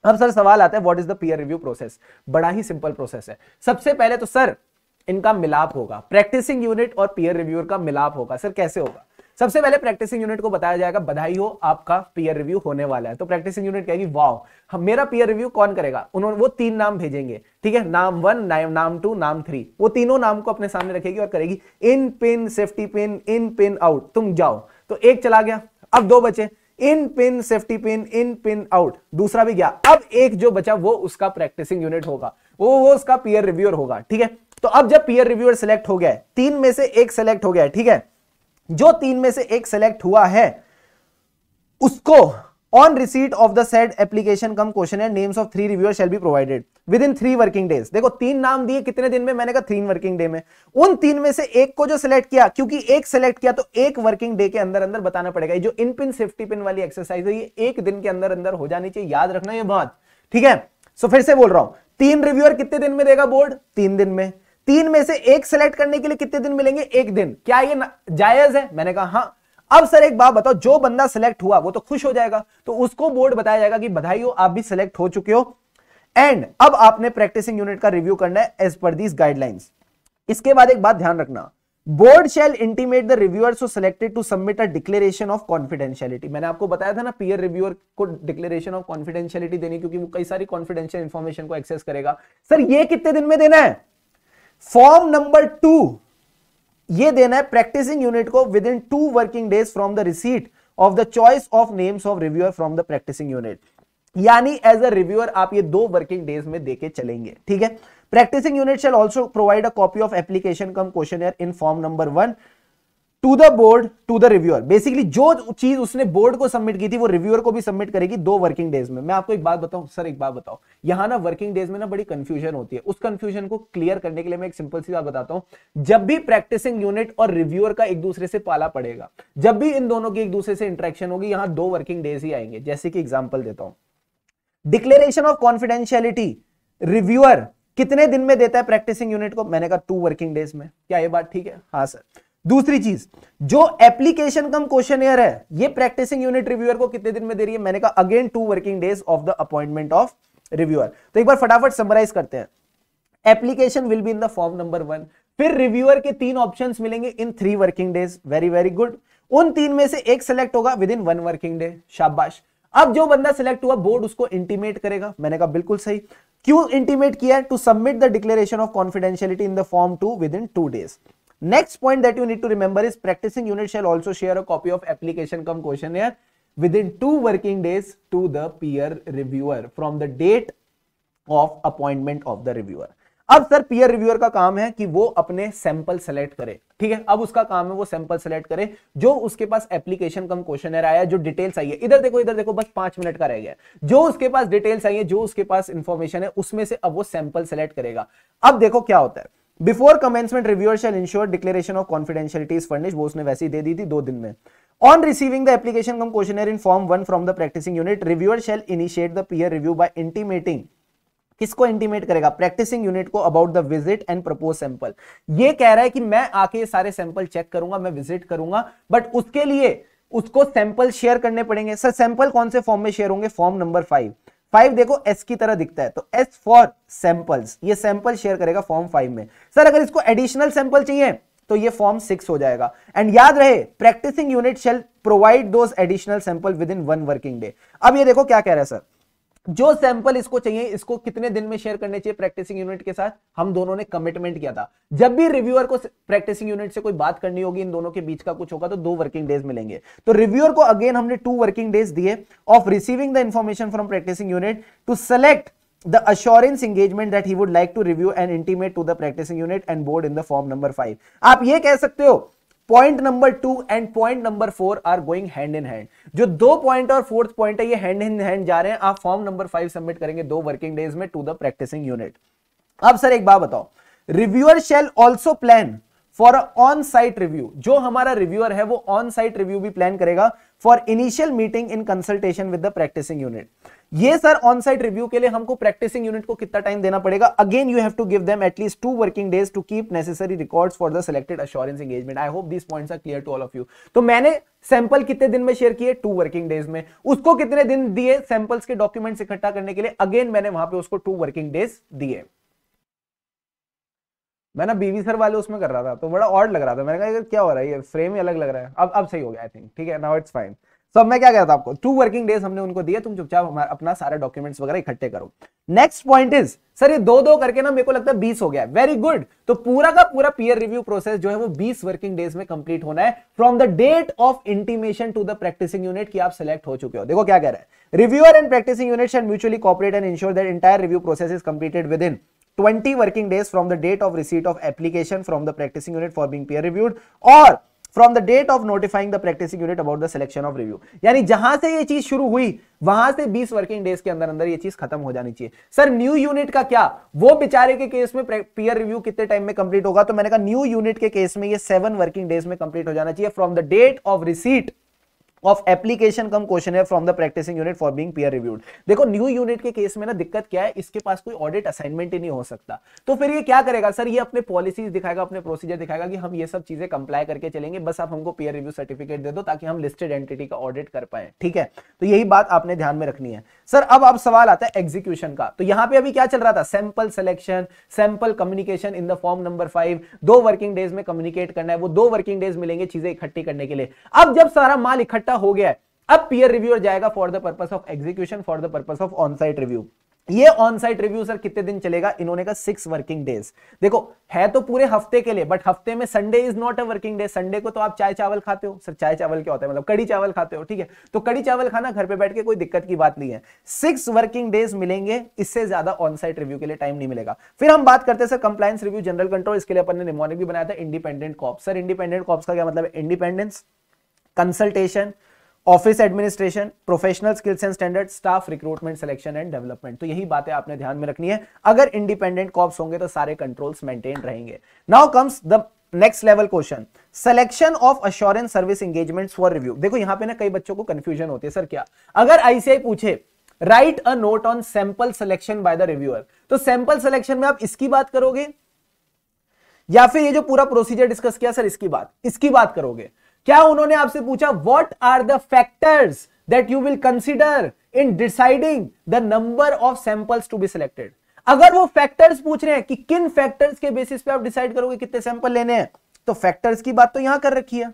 अब सर सवाल आता है what is the peer review process बड़ा ही सिंपल प्रोसेस है सबसे पहले तो सर इनका मिलाप होगा प्रैक्टिसिंग यूनिट और पीयर रिव्यूअर का मिलाप होगा सर कैसे होगा सबसे पहले प्रैक्टिसिंग यूनिट को बताया जाएगा बधाई हो आपका पीयर रिव्यू होने वाला है तो प्रैक्टिसिंग यूनिट कहेगी वाओ मेरा पीयर रिव्यू कौन करेगा उन्होंने वो तीन नाम भेजेंगे ठीक है नाम वन नाम नाम टू नाम थ्री वो तीनों नाम को अपने सामने रखेगी और करेगी in pin safety pin in pin out तुम जाओ तो एक चला गया अब दो बचे in pin safety pin in pin out दूसरा भी गया अब एक जो बचा वो उसका प्रैक्टिसिंग यूनिट होगा वो वो उसका पीयर रिव्यूअर होगा ठीक है तो अब जब पीयर रिव्यूअर सिलेक्ट हो गया है तीन में से एक सिलेक्ट हो गया है ठीक है जो तीन में से एक सिलेक्ट हुआ है उसको on receipt of the set application cum question and names of three reviewer shall be provided within three working days देखो तीन नाम दिए कितने दिन में मैंने कहा थ्री वर्किंग डे में उन तीन में से एक को जो सिलेक्ट किया क्योंकि एक सिलेक्ट किया तो एक वर्किंग डे के अंदर अंदर बताना पड़ेगा जो इन पिन सेफ्टी पिन वाली एक्सरसाइज है ये एक दिन के अंदर अंदर हो जानी चाहिए याद रखना यह बात ठीक है सो so, फिर से बोल रहा हूं तीन रिव्यूअर कितने दिन में देगा बोर्ड तीन दिन में तीन में से एक सिलेक्ट करने के लिए कितने दिन मिलेंगे एक दिन क्या ये जायज है मैंने कहा हाँ अब सर एक बात बताओ जो बंदा सिलेक्ट हुआ वो तो खुश हो जाएगा तो उसको बोर्ड बताया जाएगा कि बधाई हो आप भी सिलेक्ट हो चुके हो एंड अब आपने प्रैक्टिसिंग यूनिट का रिव्यू करना है एज पर दीज गाइडलाइंस इसके बाद एक बात ध्यान रखना board shall intimate the reviewer so selected to submit a declaration of confidentiality मैंने आपको बताया था ना पीयर रिव्यूअर को डिक्लेरेशन ऑफ कॉन्फिडेंशियलिटी देनी क्योंकि वो कई सारी कॉन्फिडेंशियल इंफॉर्मेशन को एक्सेस करेगा सर ये कितने दिन में देना है फॉर्म नंबर टू ये देना है प्रैक्टिसिंग यूनिट को within two working days from the receipt of the choice of names of reviewer from the practising unit यानी एज अ रिव्यूअर आप ये दो वर्किंग डेज में देके चलेंगे ठीक है practicing unit shall also provide a copy of application cum questionnaire in form number 1 to the board to the reviewer basically जो चीज उसने बोर्ड को सबमिट की थी वो रिव्यूअर को भी सबमिट करेगी दो वर्किंग डेज में मैं आपको एक बात बताऊं सर एक बात बताओ यहां ना वर्किंग डेज में ना बड़ी कंफ्यूजन होती है उस कंफ्यूजन को क्लियर करने के लिए मैं एक सिंपल सी बात बताता हूं जब भी प्रैक्टिसिंग यूनिट और रिव्यूअर का एक दूसरे से पाला पड़ेगा जब भी इन दोनों की एक दूसरे से इंट्रेक्शन होगी यहां दो वर्किंग डेज ही आएंगे जैसे कि एग्जाम्पल देता हूं डिक्लेरेशन ऑफ कॉन्फिडेंशियलिटी रिव्यूअर कितने दिन में देता है प्रैक्टिसिंग यूनिट को मैंने कहा टू वर्किंग डेज में क्या ये बात ठीक है हाँ सर दूसरी चीज जो एप्लीकेशन कम क्वेश्चन एयर है ये प्रैक्टिसिंग यूनिट रिव्यूअर को कितने दिन में दे रही है मैंने कहा again two working days of the appointment of reviewer तो एक बार फटाफट समराइज करते हैं application will be in the form number one फिर रिव्यूअर के तीन ऑप्शन मिलेंगे in three working days very very good उन तीन में से एक सिलेक्ट होगा within one working day शाबाश अब जो बंदा सिलेक्ट हुआ बोर्ड उसको इंटीमेट करेगा मैंने कहा बिल्कुल सही क्यों इंटीमेट किया to submit the declaration of confidentiality in the form two within two days next point that you need to remember is practising unit shall also share copy of application cum question within two working days to their reviewer from the date of appointment of the reviewer अब sir peer reviewer का काम है कि वो अपने sample select करे ठीक है अब उसका काम है वो सैंपल सेलेक्ट करे जो उसके पास एप्लीकेशन कम क्वेश्चन आया जो डिटेल्स आई है इधर देखो इधर देखो बस पांच मिनट का रह गया जो उसके पास डिटेल्स आई है जो उसके पास इंफॉर्मेशन है उसमें से अब वो सैंपल सेलेक्ट करेगा अब देखो क्या होता है before commencement reviewer shall ensure declaration of confidentiality furnish वो उसने वैसे ही दे दी थी दो दिन में On receiving the application cum questionnaire in form 1 from the practicing unit, reviewer shall initiate the peer review by intimating किसको इंटीमेट करेगा प्रैक्टिसिंग यूनिट को about the visit and propose sample ये कह रहा है कि मैं आके ये सारे सैंपल चेक करूंगा मैं विजिट करूंगा बट उसके लिए उसको सैंपल शेयर करने पड़ेंगे सर सैंपल कौन से फॉर्म में शेयर होंगे फॉर्म नंबर फाइव फाइव देखो एस की तरह दिखता है तो एस फॉर सैंपल्स ये सैंपल शेयर करेगा फॉर्म फाइव में सर अगर इसको एडिशनल सैंपल चाहिए तो ये फॉर्म सिक्स हो जाएगा एंड याद रहे practising unit shall provide those additional sample within one working day अब ये देखो क्या कह रहा है सर जो सैंपल इसको चाहिए इसको कितने दिन में शेयर करने चाहिए प्रैक्टिसिंग यूनिट के साथ हम दोनों ने कमिटमेंट किया था जब भी रिव्यूअर को प्रैक्टिसिंग यूनिट से कोई बात करनी होगी इन दोनों के बीच का कुछ होगा तो दो वर्किंग डेज मिलेंगे तो रिव्यूअर को अगेन हमने टू वर्किंग डेज दिए of receiving the information from practising unit to select the assurance engagement that he would like to review and intimate to the practising unit and board in the form number five आप ये कह सकते हो point number two and point number four are going hand in hand जो दो point और fourth point है ये हैंड इन हैंड जा रहे हैं आप फॉर्म नंबर फाइव सबमिट करेंगे दो वर्किंग डेज में टू द प्रैक्टिसिंग यूनिट अब सर एक बात बताओ reviewer shall also plan for on site review जो हमारा रिव्यूअर है वो ऑन साइट रिव्यू भी प्लान करेगा for initial meeting in consultation with the practising unit ये सर ऑन साइट रिव्यू के लिए हमको प्रैक्टिसिंग यूनिट को कितना टाइम देना पड़ेगा again you have to give them at least two working days to keep necessary records for the selected assurance engagement I hope this points are clear to all of you तो मैंने sample कितने दिन में share किए to working days में उसको कितने दिन दिए सैंपल्स के डॉक्यूमेंट्स इकट्ठा करने के लिए अगेन मैंने वहां पर उसको टू वर्किंग डेज दिए मैं ना बीवी सर वाले उसमें कर रहा था तो बड़ा ऑड लग रहा था मैंने कहा क्या हो रहा है ये फ्रेम ही अलग लग रहा है अब अब सही हो गया आई थिंक ठीक है नाउ इट्स फाइन सब मैं क्या कहता था आपको टू वर्किंग डेज हमने उनको दिए तुम चुपचाप अपना सारे डॉक्यूमेंट्स वगैरह इकट्ठे करो नेक्स्ट पॉइंट इज सर ये दो दो करके ना मेरे को लगता है बीस हो गया वेरी गुड तो पूरा का पूरा पीयर रिव्यू प्रोसेस जो है वो बीस वर्किंग डेज में कंप्लीट होना है from the date of intimation to the practising unit की आप सिलेक्ट हो चुके हो देखो क्या कह रहे हैं reviewer and practising unit and mutually cooperate and ensure that entire review process is completed within 20 working days from the date of receipt of application from the practicing unit for being peer reviewed or from the date of notifying the practising unit about the selection of review यानी जहां से ये चीज शुरू हुई वहां से 20 working days के अंदर अंदर ये चीज खत्म हो जानी चाहिए सर न्यू यूनिट का क्या वो बेचारे के केस में पीयर रिव्यू कितने टाइम में कंप्लीट होगा तो मैंने कहा न्यू यूनिट के केस में ये सेवन वर्किंग डेज में कंप्लीट हो जाना चाहिए from the date of receipt of application cum question from the practising unit for being peer reviewed देखो न्यू यूनिट के केस में ना दिक्कत क्या है इसके पास कोई ऑडिट असाइनमेंट ही नहीं हो सकता तो फिर ये क्या करेगा सर ये अपने पॉलिसीज दिखाएगा अपने प्रोसीजर दिखाएगा कि हम ये सब चीजें कंप्लाई करके चलेंगे बस आप हमको पीयर रिव्यू सर्टिफिकेट दे दो ताकि हम लिस्टेड एंटिटी का ऑडिट कर पाए ठीक है तो यही बात आपने ध्यान में रखनी है सर अब अब सवाल आता है एग्जीक्यूशन का तो यहां पे अभी क्या चल रहा था sample selection sample communication in the form number five दो वर्किंग डेज में कम्युनिकेट करना है वो दो वर्किंग डेज मिलेंगे चीजें इकट्ठी करने के लिए अब जब सारा माल इकट्ठा हो गया है अब पीयर रिव्यूअर जाएगा for the purpose of execution for the purpose of on site review ये ऑन साइट रिव्यू सर कितने दिन चलेगा इन्होंने कहा सिक्स वर्किंग डेज देखो है तो पूरे हफ्ते के लिए बट हफ्ते में Sunday is not a working day Sunday को तो आप चाय चावल खाते हो सर चाय चावल क्या होता है मतलब कड़ी चावल खाते हो ठीक है तो कड़ी चावल खाना घर पे बैठ के कोई दिक्कत की बात नहीं है सिक्स वर्किंग डेज मिलेंगे इससे ज्यादा ऑन साइट रिव्यू के लिए टाइम नहीं मिलेगा फिर हम बात करते हैं sir compliance review general control इसके लिए अपन ने निमोनिक भी बनाया था independent cop sir independent cops का क्या मतलब independence consultation office administration professional skills and standard staff recruitment selection and development तो यही बातें आपने ध्यान में रखनी है अगर इंडिपेंडेंट कॉप्स होंगे तो सारे कंट्रोल्स मेंटेन रहेंगे now comes the next level question selection of assurance service engagement for review देखो यहां पे ना कई बच्चों को कंफ्यूजन होती है सर क्या अगर आईसीआई पूछे write a note on sample selection by the reviewer तो सैंपल सिलेक्शन में आप इसकी बात करोगे या फिर ये जो पूरा प्रोसीजर डिस्कस किया सर इसकी बात इसकी बात करोगे क्या उन्होंने आपसे पूछा what are the factors that you will consider in deciding the number of samples to be selected अगर वो फैक्टर्स पूछ रहे हैं कि किन फैक्टर्स के बेसिस पे आप डिसाइड करोगे कितने सैंपल लेने हैं तो फैक्टर्स की बात तो यहां कर रखी है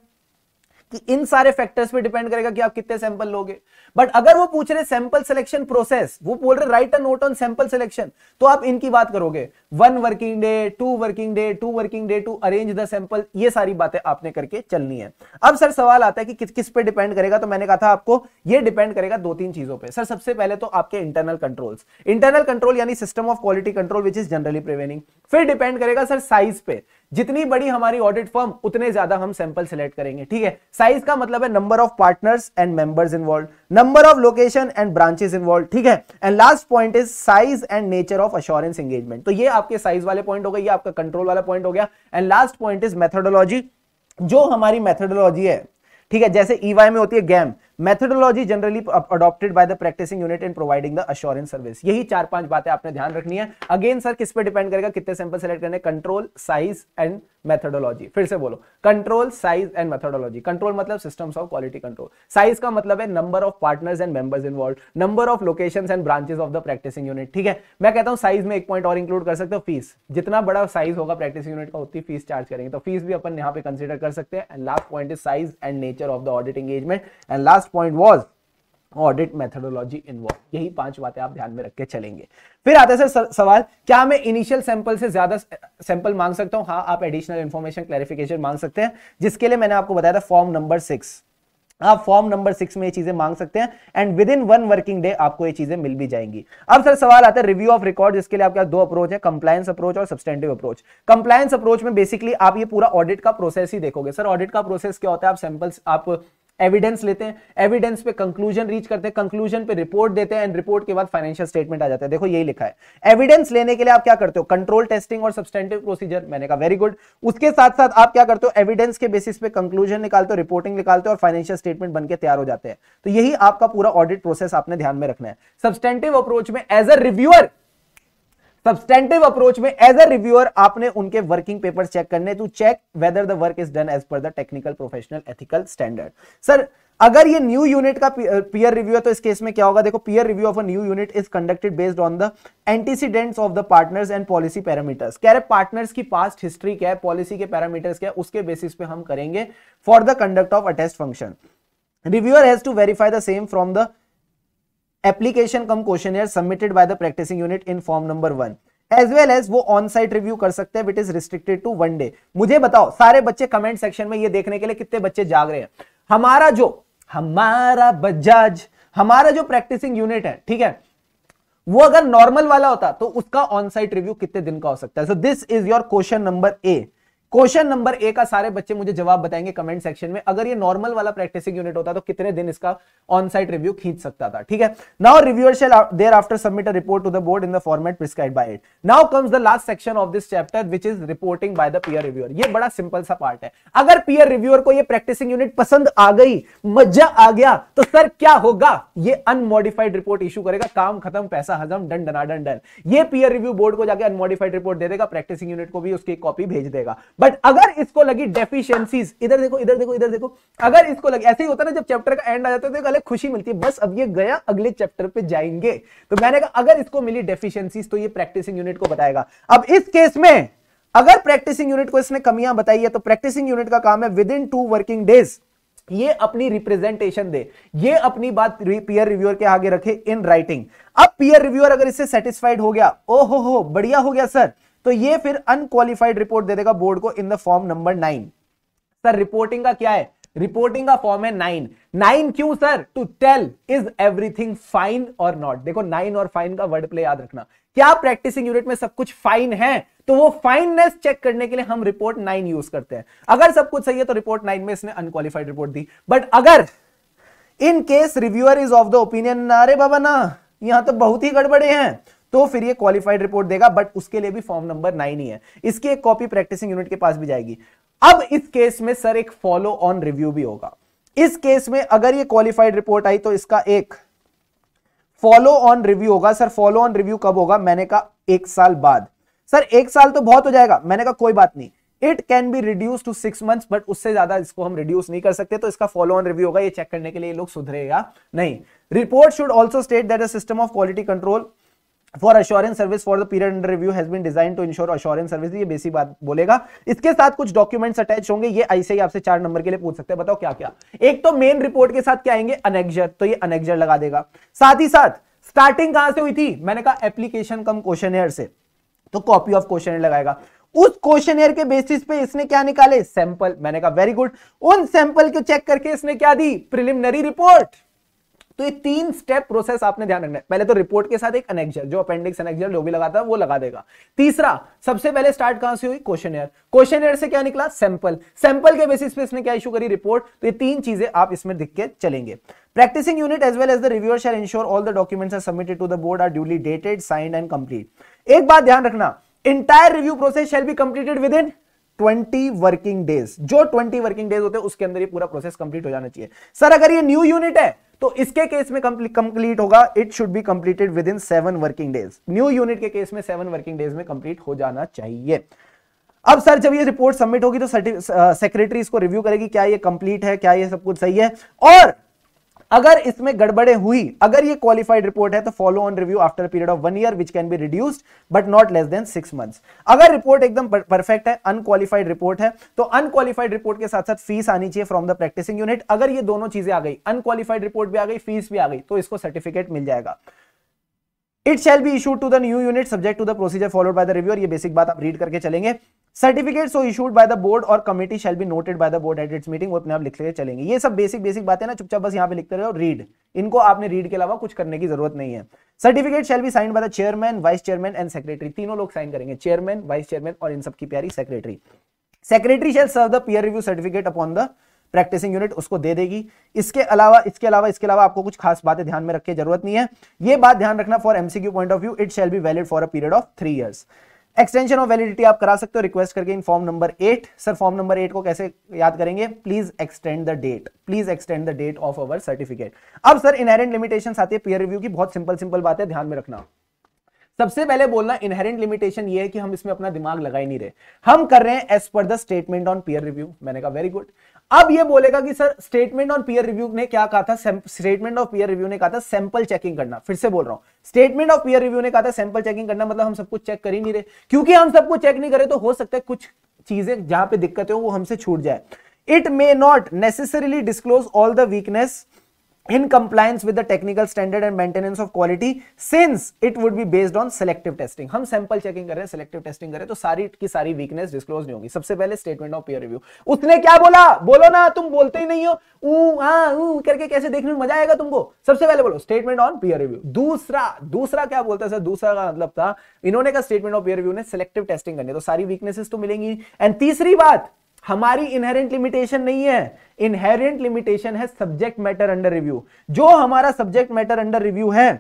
कि इन सारे फैक्टर्स पे डिपेंड करेगा कि आप कितने सैंपल लोगे बट अगर वो पूछ रहे सैंपल सिलेक्शन प्रोसेस वो बोल रहे write a note on sample selection तो आप इनकी बात करोगे one working day two working day two working day to arrange the sample ये सारी बातें आपने करके चलनी है अब सर सवाल आता है कि किस किस पे डिपेंड करेगा तो मैंने कहा था आपको ये डिपेंड करेगा दो तीन चीजों पे सर सबसे पहले तो आपके इंटरनल कंट्रोल्स इंटरनल कंट्रोल यानी system of quality control which is generally preventing फिर डिपेंड करेगा सर साइज पे जितनी बड़ी हमारी ऑडिट फर्म उतने ज्यादा हम सैंपल सिलेक्ट करेंगे ठीक है साइज का मतलब है number of partners and members involve number of location and branches involve ठीक है and last point is size and nature of assurance engagement तो ये आपके साइज वाले पॉइंट हो गए ये आपका कंट्रोल वाला पॉइंट हो गया and last point is methodology जो हमारी मेथडोलॉजी है ठीक है जैसे ईवाई e में होती है गैम methodology generally adopted by the practising unit in providing the assurance service यही चार पांच बातें आपने ध्यान रखनी है अगेन सर किस पे डिपेंड करेगा कितने सैंपल सेलेक्ट करने कंट्रोल साइज एंड मेथडोलॉजी फिर से बोलो control size and methodology control मतलब systems of quality control size का मतलब है number of partners and members involve number of location and branches of the practising unit ठीक है मैं कहता हूं साइज में एक पॉइंट और इंक्लूड कर सकते हो फीस जितना बड़ा साइज होगा प्रैक्टिस यूनिट का उतनी फीस चार्ज करेंगे तो फीस भी अपन यहाँ पर कंसिडर कर सकते हैं and last point is size and nature of the audit engagement and last point was audit methodology involve यही पांच बातें आप ध्यान में रख के चलेंगे फिर आता है सर सवाल क्या मैं इनिशियल सैंपल से ज्यादा सैंपल मांग सकता हूं हाँ आप एडिशनल इन्फॉर्मेशन क्लैरिफिकेशन मांग सकते हैं जिसके लिए मैंने आपको बताया था फॉर्म नंबर सिक्स आप फॉर्म नंबर सिक्स में ये चीजें मांग सकते हैं and within one working day आपको ये चीजें मिल भी जाएंगी अब सर सवाल आता है रिव्यू ऑफ रिकॉर्ड जिसके लिए आपके दो अप्रोच है कंप्लायंस अप्रोच और सब्सटेंटिव अप्रोच कंप्लायंस अप्रोच में बेसिकली आप ये पूरा ऑडिट का प्रोसेस ही देखोगे सर ऑडिट का प्रोसेस क्या होता है आप सैंपल्स आप एविडेंस लेते हैं एविडेंस पे कंक्लूजन रीच करते हैं कंक्लूजन पे रिपोर्ट देते हैं एंड रिपोर्ट के बाद फाइनेंशियल स्टेटमेंट आ जाते हैं देखो यही लिखा है एविडेंस लेने के लिए आप क्या करते हो कंट्रोल टेस्टिंग और सब्सटेंटिव प्रोसीजर मैंने कहा वेरी गुड उसके साथ साथ आप क्या करते हो एविडेंस के बेसिस पे कंक्लूजन निकालते हो रिपोर्टिंग निकालते हो और फाइनेंशियल स्टेटमेंट बनकर तैयार हो जाते हैं तो यही आपका पूरा ऑडिट प्रोसेस आपने ध्यान में रखना है सब्सटेंटिव अप्रोच में as a reviewer substantive approach में एज अ रिव्यूअर आपने उनके वर्किंग पेपर चेक करने to check whether the work is done as per the technical professional ethical standard sir अगर ये न्यू यूनिट का पीयर रिव्यू है तो इस केस में क्या होगा देखो peer review of a new unit is conducted based on the antecedents of the partners and policy parameters कह रहे पार्टनर्स की पास्ट हिस्ट्री क्या है पॉलिसी के पैरामीटर्स क्या है उसके बेसिस पे हम करेंगे for the conduct of attest function reviewer has to verify the same from the application cum question submitted by the practising unit in form number one as well as वो on site review कर सकते हैं it is restricted to one day मुझे बताओ सारे बच्चे comment section में ये देखने के लिए कितने बच्चे जाग रहे हैं हमारा जो हमारा बजाज हमारा जो प्रैक्टिसिंग यूनिट है ठीक है वो अगर नॉर्मल वाला होता तो उसका ऑन साइट रिव्यू कितने दिन का हो सकता है so this is your question number A question number A का सारे बच्चे मुझे जवाब बताएंगे कमेंट सेक्शन में अगर ये नॉर्मल वाला प्रैक्टिसिंग यूनिट होता तो कितने दिन इसका ऑन साइट रिव्यू खींच सकता था ठीक है now reviewer shall thereafter submit a report to the board in the format prescribe by it now comes the last section of this chapter which is reporting by the peer reviewer ये बड़ा simple सा part है अगर peer reviewer को यह practising unit पसंद आ गई मजा आ गया तो सर क्या होगा ये अनमोडिफाइड रिपोर्ट इशू करेगा काम खत्म पैसा हजम डन डना डन डन ये पीयर रिव्यू बोर्ड को जाकर अनमोडिफाइड रिपोर्ट दे देगा प्रैक्टिसिंग यूनिट को भी उसकी कॉपी भेज देगा बट अगर इसको लगी डेफिशिएंसीज इधर देखो इधर देखो इधर देखो अगर इसको लगी ऐसे ही होता ना जब चैप्टर का एंड आ जाता है तो अलग खुशी मिलती है बस अब ये गया अगले चैप्टर पे जाएंगे तो मैंने कहा अगर इसको मिली डेफिशिएंसीज तो ये प्रैक्टिसिंग यूनिट को बताएगा अब इस केस में अगर प्रैक्टिसिंग यूनिट को इसने कमियां बताई है तो प्रैक्टिसिंग यूनिट का काम है within two working days ये अपनी रिप्रेजेंटेशन दे ये अपनी बात पीयर रिव्यूअर के आगे रखे इन राइटिंग अब पीयर रिव्यूअर अगर इससे सेटिस्फाइड हो गया ओ हो हो बढ़िया हो गया सर तो ये फिर अनक्वालिफाइड रिपोर्ट दे देगा बोर्ड को in the form number nine sir reporting का क्या है रिपोर्टिंग का फॉर्म है नाइन नाइन क्यों sir to tell is everything fine or not देखो नाइन और फाइन का वर्ड प्ले याद रखना क्या प्रैक्टिसिंग यूनिट में सब कुछ फाइन है तो वो फाइननेस चेक करने के लिए हम रिपोर्ट नाइन यूज करते हैं अगर सब कुछ सही है तो रिपोर्ट नाइन में इसने अनक्वालिफाइड रिपोर्ट दी बट अगर in case reviewer is of the opinion अरे बाबा ना यहां तो बहुत ही गड़बड़े हैं तो फिर ये क्वालिफाइड रिपोर्ट देगा बट उसके लिए भी फॉर्म नंबर नाइन ही है इसकी एक कॉपी प्रैक्टिसिंग यूनिट के पास भी जाएगी अब इस केस में सर एक फॉलो ऑन रिव्यू भी होगा इस केस में अगर ये क्वालिफाइड रिपोर्ट आई तो इसका एक फॉलो ऑन रिव्यू होगा सर फॉलो ऑन रिव्यू कब होगा मैंने कहा एक साल बाद सर एक साल तो बहुत हो जाएगा मैंने कहा कोई बात नहीं it can be reduce to six month but उससे ज्यादा इसको हम रिड्यूस नहीं कर सकते तो इसका फॉलो ऑन रिव्यू होगा ये चेक करने के लिए लोग सुधरेगा नहीं report should also state that system of quality control for assurance service for the period under review has been design to ensure assurance service ये बेसिक बात बोलेगा इसके साथ कुछ डॉक्यूमेंट्स अटैच होंगे ये ऐसे ही आपसे चार नंबर के लिए पूछ सकते हैं बताओ क्या क्या एक तो मेन रिपोर्ट के साथ क्या आएंगे अनेक्जर तो ये अनेक्जर लगा देगा साथ ही साथ स्टार्टिंग कहां से हुई थी मैंने कहा एप्लीकेशन कम क्वेश्चन से तो कॉपी ऑफ क्वेश्चन लगाएगा उस क्वेश्चन के बेसिस पे इसने क्या निकाले सैंपल मैंने कहा वेरी गुड उन सैंपल को चेक करके इसने क्या दी प्रिलिमिनरी रिपोर्ट तो ये तीन स्टेप प्रोसेस आपने ध्यान रखना है पहले तो रिपोर्ट के साथ एक अनेक्जर जो अपेंडिक्स अनेक्जर जो भी लगाता है वो लगा देगा तीसरा सबसे पहले स्टार्ट कहां से हुई क्वेश्चन एयर क्वेश्चन एयर से क्या निकला सैंपल सैंपल के बेसिस पे इसने क्या इशू करी रिपोर्ट तो ये तीन चीजें आप इसमें दिख के चलेंगे practising unit as well as the reviewer shall ensure all the documents are submitted to the board are duly dated signed and complete एक बात ध्यान रखना entire review process shall be completed within 20 working days जो 20 working days होते हैं उसके अंदर ये पूरा प्रोसेस कंप्लीट हो जाना चाहिए सर अगर ये न्यू यूनिट है तो इसके केस में कंप्लीट होगा it should be completed within seven working days new unit के केस में सेवन वर्किंग डेज में कंप्लीट हो जाना चाहिए अब सर जब ये रिपोर्ट सबमिट होगी तो सेक्रेटरी इसको रिव्यू करेगी क्या ये कंप्लीट है क्या ये सब कुछ सही है और अगर इसमें गड़बड़े हुई अगर ये क्वालिफाइड रिपोर्ट है तो follow on review after period of one year which can be reduced but not less than six months अगर रिपोर्ट एकदम परफेक्ट है अनक्वालिफाइड रिपोर्ट है तो अनक्वालिफाइड रिपोर्ट के साथ साथ फीस आनी चाहिए फ्रॉम द प्रैक्टिसिंग यूनिट अगर ये दोनों चीजें आ गई अनक्वालिफाइड रिपोर्ट भी आ गई फीस भी आ गई तो इसको सर्टिफिकेट मिल जाएगा it shall be issued to the new unit subject to the procedure followed by the review और ये बेसिक बात आप रीड करके चलेंगे certificate so issued by the board or committee shall be noted by the board at its meeting वो अपने आप लिखते चलेंगे ये सब बेसिक बेसिक बातें ना चुपचाप बस यहाँ पे लिखते रहो रीड इनको आपने रीड के अलावा कुछ करने की जरूरत नहीं है certificate shall be sign by the chairman vice chairman and secretary तीनों लोग साइन करेंगे चेयरमैन वाइस चेयरमैन और इन सबकी प्यारी secretary secretary shall serve the peer review certificate upon the practising unit उसको दे देगी इसके अलावा इसके अलावा इसके अलावा आपको कुछ खास बातें ध्यान में रखे जरूरत नहीं है ये बात ध्यान रखना for MCQ point of view it shall be valid for a period of three years extension of validity आप करा सकते हो रिक्वेस्ट करके in form number eight sir form number eight को कैसे याद करेंगे please extend the date please extend the date of our certificate अब सर इनहेरेंट लिमिटेशन आती है पीयर रिव्यू की बहुत सिंपल सिंपल बात है ध्यान में रखना सबसे पहले बोलना इनहेरेंट लिमिटेशन ये है कि हम इसमें अपना दिमाग लगा ही नहीं रहे हम कर रहे हैं as per the statement on peer review मैंने कहा वेरी गुड अब ये बोलेगा कि sir statement on peer review ने क्या कहा था स्टेटमेंट ऑफ पीयर रिव्यू ने कहा था सैंपल चेकिंग करना फिर से बोल रहा हूं स्टेटमेंट ऑफ पीयर रिव्यू ने कहा था सैंपल चेकिंग करना मतलब हम सब कुछ चेक कर ही नहीं रहे क्योंकि हम सब कुछ चेक नहीं करे तो हो सकता है कुछ चीजें जहां पे दिक्कतें हो वो हमसे छूट जाए it may not necessarily disclose all the weakness in compliance with the technical standard and maintenance of quality since it would be based on selective testing हम sample checking कर रहे हैं selective testing कर रहे हैं तो सारी की सारी weakness disclose नहीं होगी सबसे पहले statement of peer review उसने क्या बोला बोलो ना तुम बोलते ही नहीं हो ऊ हाँ ऊ करके कैसे देखने में मजा आएगा तुमको सबसे पहले बोलो statement on peer review दूसरा दूसरा क्या बोलता है सर दूसरा का मतलब था इन्होंने का statement of peer review ने selective testing करनी तो सारी weaknesses तो मिलेंगी and तीसरी बात हमारी इनहेरेंट लिमिटेशन नहीं है इनहेरेंट लिमिटेशन है सब्जेक्ट मैटर अंडर रिव्यू जो हमारा सब्जेक्ट मैटर अंडर रिव्यू है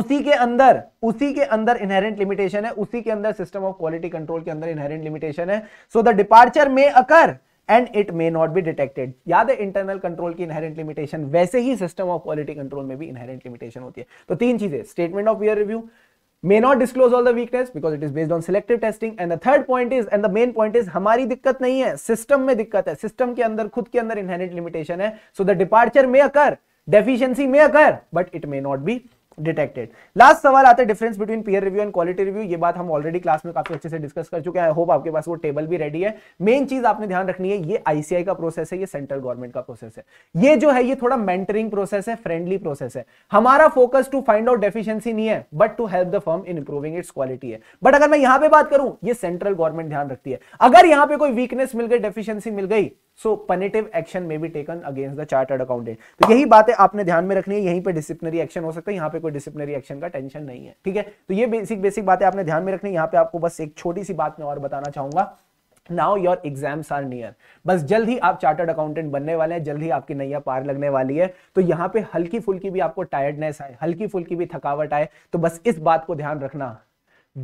उसी के अंदर उसी के अंदर इनहेरेंट लिमिटेशन है उसी के अंदर सिस्टम ऑफ क्वालिटी कंट्रोल के अंदर इनहेरेंट लिमिटेशन है सो the departure may occur and it may not be detected याद है इंटरनल कंट्रोल की इनहेरेंट लिमिटेशन वैसे ही सिस्टम ऑफ क्वालिटी कंट्रोल में भी इनहेरेंट लिमिटेशन होती है तो तीन चीजें statement of peer review may not disclose all the weakness because it is based on selective testing and the third point is and the main point is hamari dikkat nahi hai system mein dikkat hai system ke andar khud ke andar inherent limitation hai so the departure may occur deficiency may occur but it may not be detected last सवाल आता है difference between peer review and quality review ये बात हम already class में काफी अच्छे से डिस्कस कर चुके हैं आई होप आपके पास वो टेबल भी रेडी है मेन चीज आपने ध्यान रखनी है ये आईसीआई का प्रोसेस है ये सेंट्रल गवर्नमेंट का प्रोसेस है ये जो है ये थोड़ा मेंटरिंग प्रोसेस है फ्रेंडली प्रोसेस है हमारा focus to find out deficiency नहीं है but to help the firm in improving its quality है बट अगर मैं यहां पे बात करूं ये सेंट्रल गवर्नमेंट ध्यान रखती है अगर यहां पे कोई वीकनेस मिल गई डेफिशियंसी मिल गई सो पनेटिव एक्शन में भी taken against the chartered accountant तो यही बातें आपने ध्यान में रखनी है यहीं पे डिसिप्लिनरी एक्शन हो सकता है यहाँ पे कोई डिसिप्लिनरी एक्शन का टेंशन नहीं है ठीक है तो ये बेसिक बेसिक बातें आपने ध्यान में रखनी है यहाँ पे आपको बस एक छोटी सी बात मैं और बताना चाहूंगा now your exams are near बस जल्द ही आप चार्टर्ड अकाउंटेंट बनने वाले हैं जल्द ही आपकी नैया पार लगने वाली है तो यहाँ पे हल्की फुल्की भी आपको टायर्डनेस आए हल्की फुल्की भी थकावट आए तो बस इस बात को ध्यान रखना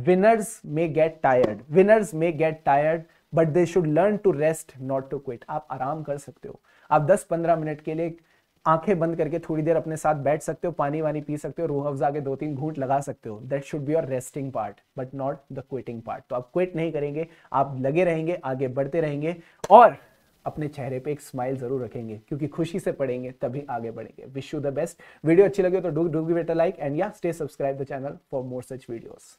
winners may get tired winners may get tired but they should learn to rest not to quit आप आराम कर सकते हो आप 10-15 मिनट के लिए आंखें बंद करके थोड़ी देर अपने साथ बैठ सकते हो पानी वानी पी सकते हो रूह अफजा के दो तीन घूट लगा सकते हो that should be your resting part but not the quitting part तो आप क्विट नहीं करेंगे आप लगे रहेंगे आगे बढ़ते रहेंगे और अपने चेहरे पे एक स्माइल जरूर रखेंगे क्योंकि खुशी से पढ़ेंगे तभी आगे बढ़ेंगे wish you the best video अच्छी लगे तो do do be better like and या stay subscribe the channel for more such videos